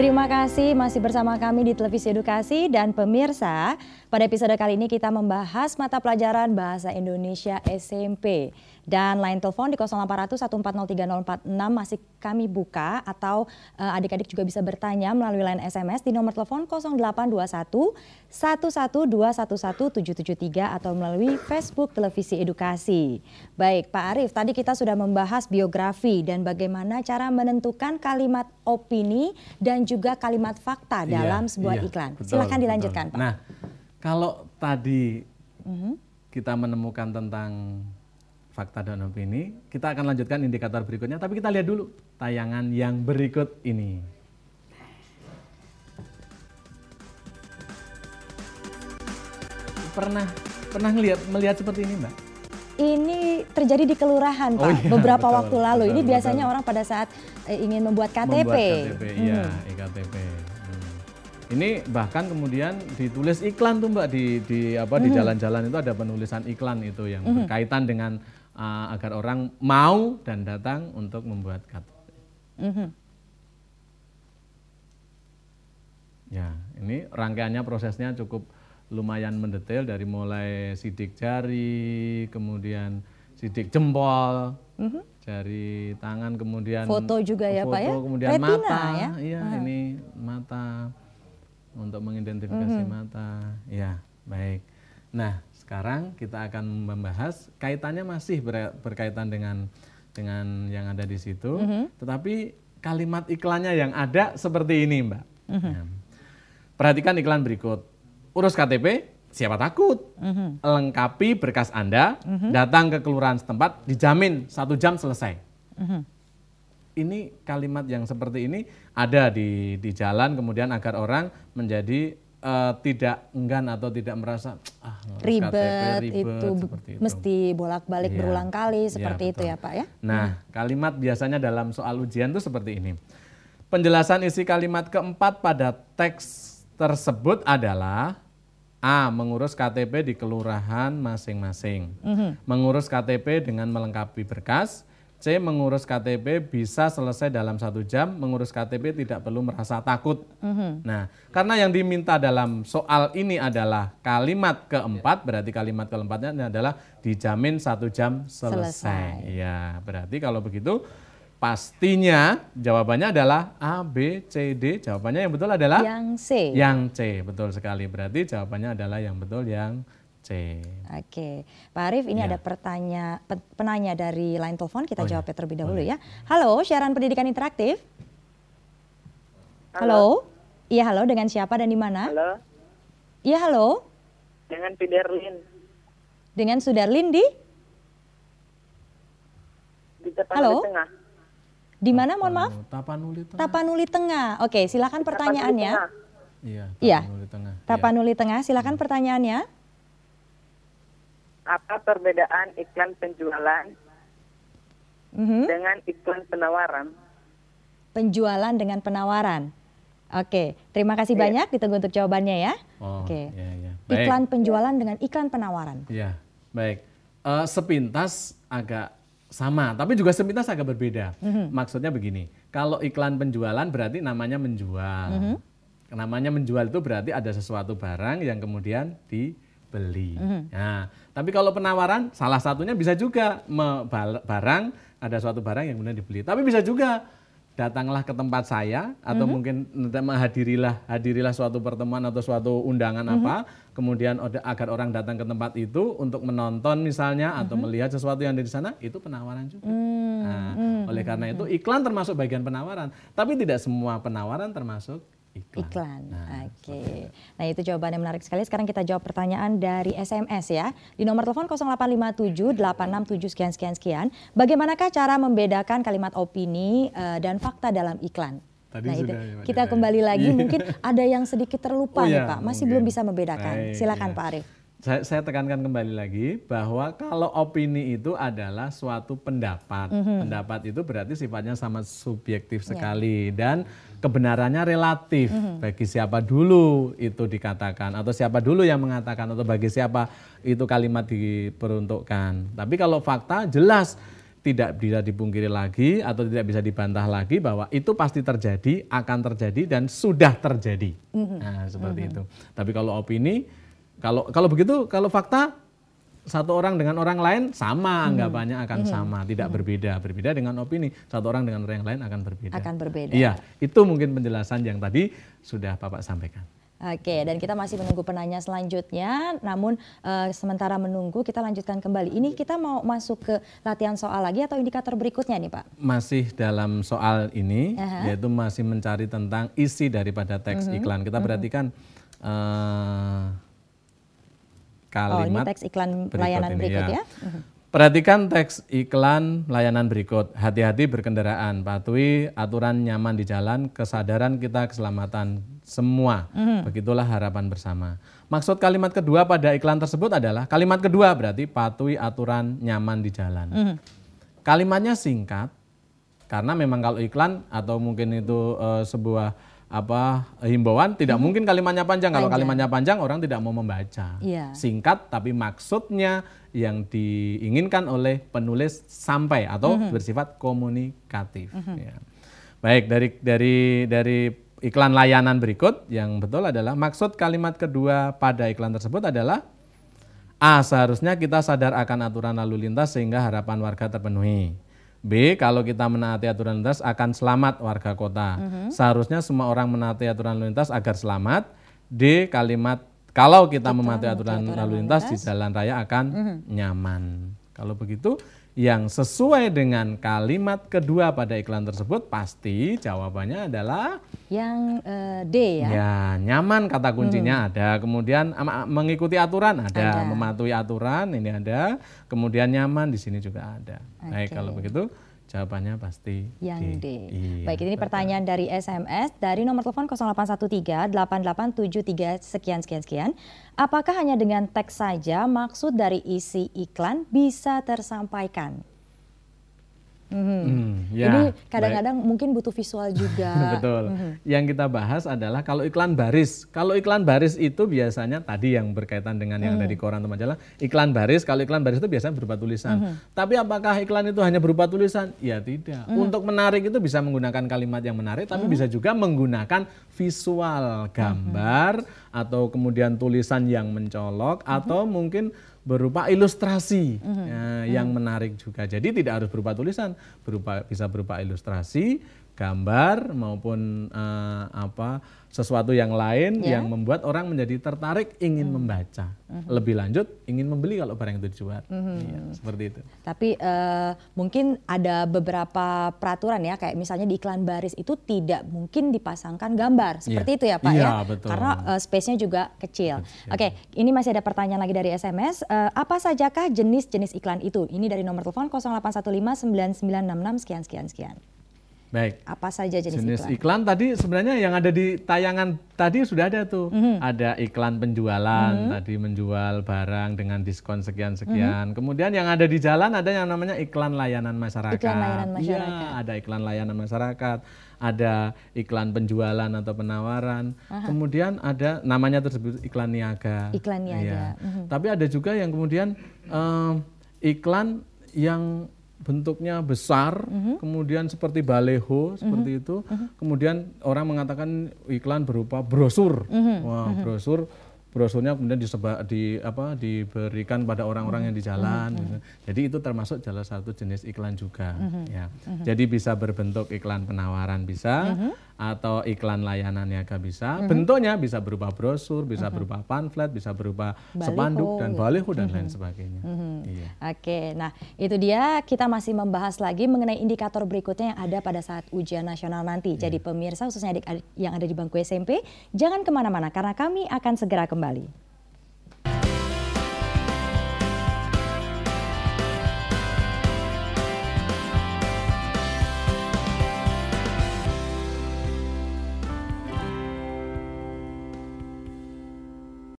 Terima kasih masih bersama kami di Televisi Edukasi dan pemirsa. Pada episode kali ini kita membahas mata pelajaran Bahasa Indonesia SMP. Dan lain telepon di 0800 1403046 masih kami buka atau eh, adik-adik uh, juga bisa bertanya melalui line SMS di nomor telepon 0821 1121773 atau melalui Facebook Televisi Edukasi. Baik Pak Arif tadi kita sudah membahas biografi dan bagaimana cara menentukan kalimat opini dan juga kalimat fakta iya, dalam sebuah iya, iklan. Betul, Silahkan dilanjutkan, betul. Pak. Nah, kalau tadi mm-hmm. kita menemukan tentang fakta dan opini, kita akan lanjutkan indikator berikutnya. Tapi kita lihat dulu tayangan yang berikut ini. Pernah pernah ngeliat, melihat seperti ini, Mbak? ini terjadi di kelurahan oh Pak iya, beberapa betul, waktu lalu. Betul, ini biasanya orang pada saat eh, ingin membuat KTP. Membuat KTP, hmm. iya, KTP. Hmm. Ini bahkan kemudian ditulis iklan tuh Mbak di di apa di hmm. jalan-jalan itu ada penulisan iklan itu yang hmm. berkaitan dengan uh, agar orang mau dan datang untuk membuat KTP. Hmm. Ya, ini rangkaiannya prosesnya cukup lumayan mendetail dari mulai sidik jari, kemudian sidik jempol, mm-hmm. jari tangan, kemudian foto juga ya foto, pak ya, kemudian Retina, mata, ya? iya uh ini mata untuk mengidentifikasi mm-hmm. mata, ya baik. Nah sekarang kita akan membahas kaitannya masih ber, berkaitan dengan dengan yang ada di situ, mm-hmm. tetapi kalimat iklannya yang ada seperti ini mbak. Mm-hmm. Nah, perhatikan iklan berikut urus KTP, siapa takut? Mm-hmm. Lengkapi berkas Anda, mm-hmm. datang ke kelurahan setempat, dijamin satu jam selesai. Mm-hmm. Ini kalimat yang seperti ini ada di di jalan, kemudian agar orang menjadi uh, tidak enggan atau tidak merasa ah, ribet, KTP, ribet itu, itu mesti bolak-balik iya. berulang kali iya, seperti ya, itu ya Pak ya. Nah mhm. kalimat biasanya dalam soal ujian itu seperti ini. Penjelasan isi kalimat keempat pada teks tersebut adalah A. Mengurus KTP di kelurahan masing-masing. Mm -hmm. Mengurus KTP dengan melengkapi berkas. C. Mengurus KTP bisa selesai dalam satu jam. Mengurus KTP tidak perlu merasa takut. Mm -hmm. Nah, karena yang diminta dalam soal ini adalah kalimat keempat, berarti kalimat keempatnya adalah dijamin satu jam selesai. selesai. Ya, berarti kalau begitu Pastinya jawabannya adalah A, B, C, D. Jawabannya yang betul adalah yang C. Yang C, betul sekali. Berarti jawabannya adalah yang betul yang C. Oke, Pak Arief ini ya. ada pertanyaan penanya dari line telepon. Kita oh iya. jawab ya terlebih oh dahulu Boleh. Iya. ya. Halo, siaran pendidikan interaktif. Halo. Iya halo, dengan siapa dan di mana? Halo. Iya halo. Dengan Sudarlin. Dengan Sudarlin di? Di Halo. Di tengah. Di mana mohon maaf? Tapanuli Tengah. Tapanuli Tengah. Oke, silakan pertanyaannya. Iya, iya, Tapanuli Tengah. Iya. Tapanuli Tengah, silakan ya. pertanyaannya. Apa perbedaan iklan penjualan mm-hmm. dengan iklan penawaran? Penjualan dengan penawaran. Oke, terima kasih ya. banyak ditunggu untuk jawabannya ya. Oh, Oke. Ya, ya. Baik. Iklan penjualan dengan iklan penawaran. Iya, baik. Uh, sepintas agak sama, tapi juga semintas agak berbeda. Mm-hmm. Maksudnya begini, kalau iklan penjualan berarti namanya menjual. Mm-hmm. Namanya menjual itu berarti ada sesuatu barang yang kemudian dibeli. Mm-hmm. Nah, tapi kalau penawaran salah satunya bisa juga barang ada suatu barang yang kemudian dibeli. Tapi bisa juga datanglah ke tempat saya atau mm -hmm. mungkin menghadirilah hadirilah suatu pertemuan atau suatu undangan mm -hmm. apa kemudian agar orang datang ke tempat itu untuk menonton misalnya mm -hmm. atau mhm. melihat sesuatu yang ada di sana itu penawaran juga mm -hmm. nah, hmm, oleh karena hmm, itu hmm. iklan termasuk bagian penawaran tapi tidak semua penawaran termasuk iklan. iklan. Nah, Oke. Okay. Nah, itu jawaban yang menarik sekali. Sekarang kita jawab pertanyaan dari SMS ya. Di nomor telepon 0857 sekian sekian sekian. Bagaimanakah cara membedakan kalimat opini uh, dan fakta dalam iklan? Tadi nah, sudah, itu. Ya, kita kembali lagi iya. mungkin ada yang sedikit terlupa oh, iya, nih ya, Pak. Masih mungkin. belum bisa membedakan. membedakan. Silakan ya. Pak Arief saya, saya tekankan kembali lagi bahwa kalau opini itu adalah suatu pendapat. Mm -hmm. Pendapat itu berarti sifatnya sama subjektif iya. sekali yeah. dan kebenarannya relatif. Mm -hmm. Bagi siapa dulu itu dikatakan atau siapa dulu yang mengatakan atau bagi siapa itu kalimat diperuntukkan. Tapi kalau fakta jelas tidak bisa dipungkiri lagi atau tidak bisa dibantah lagi bahwa itu pasti terjadi, akan terjadi dan sudah terjadi. Mm -hmm. Nah, seperti mm -hmm. itu. Tapi kalau opini kalau kalau begitu kalau fakta satu orang dengan orang lain sama anggapannya hmm. akan hmm. sama, tidak hmm. berbeda. Berbeda dengan opini, satu orang dengan orang lain akan berbeda. Akan berbeda. Iya, itu mungkin penjelasan yang tadi sudah Bapak sampaikan. Oke, dan kita masih menunggu penanya selanjutnya. Namun uh, sementara menunggu, kita lanjutkan kembali. Ini kita mau masuk ke latihan soal lagi atau indikator berikutnya nih, Pak? Masih dalam soal ini, uh -huh. yaitu masih mencari tentang isi daripada teks uh mhm, -huh. iklan. Kita mhm. perhatikan uh eh, -huh. uh, kalimat. Oh, ini teks iklan berikut layanan ini, berikut ya. ya. Mhm. Perhatikan teks iklan layanan berikut. Hati-hati berkendaraan, patuhi aturan nyaman di jalan, kesadaran kita keselamatan semua. Mm. Begitulah harapan bersama. Maksud kalimat kedua pada iklan tersebut adalah kalimat kedua berarti patuhi aturan nyaman di jalan. Mm. Kalimatnya singkat karena memang kalau iklan atau mungkin itu uh, sebuah apa himbauan tidak hmm. mungkin kalimatnya panjang. kalau kalimatnya panjang orang tidak mau membaca yeah. singkat tapi maksudnya yang diinginkan oleh penulis sampai atau -hmm. bersifat komunikatif -hmm. ya. baik dari dari dari iklan layanan berikut yang betul adalah maksud kalimat kedua pada iklan tersebut adalah a seharusnya kita sadar akan aturan lalu lintas sehingga harapan warga terpenuhi B kalau kita menaati aturan lintas akan selamat warga kota. Mm -hmm. Seharusnya semua orang menaati aturan lalu lintas agar selamat. D kalimat kalau kita, kita mematuhi aturan lalu lintas, lintas di jalan raya akan mm -hmm. nyaman. Kalau begitu yang sesuai dengan kalimat kedua pada iklan tersebut pasti jawabannya adalah yang uh, D ya. Ya, nyaman kata kuncinya hmm. ada. Kemudian mengikuti aturan ada. ada, mematuhi aturan ini ada. Kemudian nyaman di sini juga ada. Okay. Baik, kalau begitu Jawabannya pasti yang D. D. Iya, Baik, ini pertanyaan dari SMS dari nomor telepon 0813-8873 sekian sekian sekian. Apakah hanya dengan teks saja maksud dari isi iklan bisa tersampaikan? Mm-hmm. Mm, ya, Ini kadang-kadang mungkin butuh visual juga. Betul. Mm-hmm. Yang kita bahas adalah kalau iklan baris. Kalau iklan baris itu biasanya tadi yang berkaitan dengan yang mm-hmm. ada koran atau majalah, iklan baris. Kalau iklan baris itu biasanya berupa tulisan. Mm-hmm. Tapi apakah iklan itu hanya berupa tulisan? Ya tidak. mm Untuk menarik itu bisa menggunakan kalimat yang menarik, tapi mm bisa juga menggunakan visual gambar mm-hmm. atau kemudian tulisan yang mencolok mm-hmm. atau mungkin berupa ilustrasi mm -hmm. ya, yang mm -hmm. menarik juga. Jadi tidak harus berupa tulisan, berupa bisa berupa ilustrasi gambar maupun uh, apa sesuatu yang lain yeah. yang membuat orang menjadi tertarik ingin hmm. membaca hmm. lebih lanjut ingin membeli kalau barang itu dijual hmm. ya, seperti itu tapi uh, mungkin ada beberapa peraturan ya kayak misalnya di iklan baris itu tidak mungkin dipasangkan gambar iya. seperti yeah. itu ya pak yeah, ya betul. karena uh, space-nya juga kecil oke okay, ini masih ada pertanyaan lagi dari sms uh, apa sajakah jenis-jenis iklan itu ini dari nomor telepon 0815 9966 sekian sekian sekian Baik. Apa saja jenis, jenis iklan? iklan tadi sebenarnya yang ada di tayangan tadi sudah ada tuh. Mm -hmm. Ada iklan penjualan mm -hmm. tadi menjual barang dengan diskon sekian-sekian. Mm -hmm. Kemudian yang ada di jalan ada yang namanya iklan layanan masyarakat. Iklan layanan iya, masyarakat. Ya, ada iklan layanan masyarakat, ada iklan penjualan atau penawaran. Aha. Kemudian ada namanya tersebut iklan niaga. Iklan niaga. Ya. Mm -hmm. Tapi ada juga yang kemudian um, iklan yang bentuknya besar, uh mhm. -huh. kemudian seperti baleho seperti mhm. itu, uh mhm. -huh. kemudian orang mengatakan iklan berupa brosur, uh -huh. wah brosur, brosurnya kemudian diseba, di apa diberikan pada orang-orang yang di jalan, mm-hmm. gitu. jadi itu termasuk salah satu jenis iklan juga, mm-hmm. ya, mm-hmm. jadi bisa berbentuk iklan penawaran bisa. Mm-hmm atau iklan layanannya Niaga bisa. Mm -hmm. Bentuknya bisa berupa brosur, bisa mm -hmm. berupa pamflet, bisa berupa baliho, sepanduk dan gitu. baliho dan mm -hmm. lain mhm. sebagainya. Mm -hmm. iya. Oke, nah itu dia kita masih membahas lagi mengenai indikator berikutnya yang ada pada saat ujian nasional nanti. Jadi iya. pemirsa khususnya adik-adik yang ada di bangku SMP, jangan kemana-mana karena kami akan segera kembali.